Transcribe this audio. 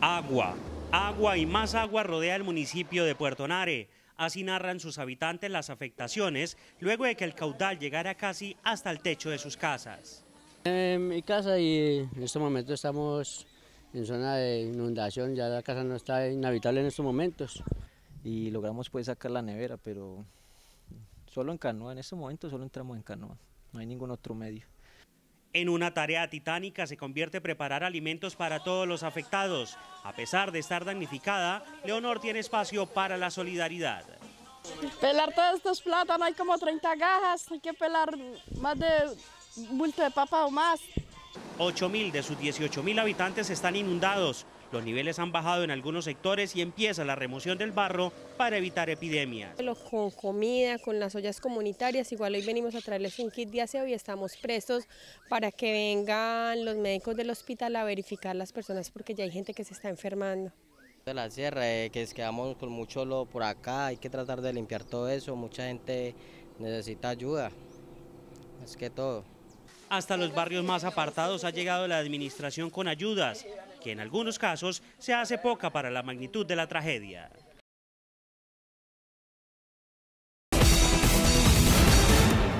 Agua, agua y más agua rodea el municipio de Puerto Nare. Así narran sus habitantes las afectaciones luego de que el caudal llegara casi hasta el techo de sus casas. Eh, en mi casa y en este momento estamos en zona de inundación, ya la casa no está inhabitable en estos momentos. Y logramos pues sacar la nevera, pero solo en canoa, en este momento solo entramos en canoa, no hay ningún otro medio en una tarea titánica se convierte preparar alimentos para todos los afectados. A pesar de estar damnificada, Leonor tiene espacio para la solidaridad. Pelar todos estos plátanos, hay como 30 gajas, hay que pelar más de multo de papa o más. 8.000 de sus 18.000 habitantes están inundados. Los niveles han bajado en algunos sectores y empieza la remoción del barro para evitar epidemias. Con comida, con las ollas comunitarias, igual hoy venimos a traerles un kit de aseo y estamos prestos para que vengan los médicos del hospital a verificar las personas porque ya hay gente que se está enfermando de la sierra, eh, que quedamos con mucho lodo por acá, hay que tratar de limpiar todo eso, mucha gente necesita ayuda, es que todo. Hasta los barrios más apartados ha llegado la administración con ayudas que en algunos casos se hace poca para la magnitud de la tragedia.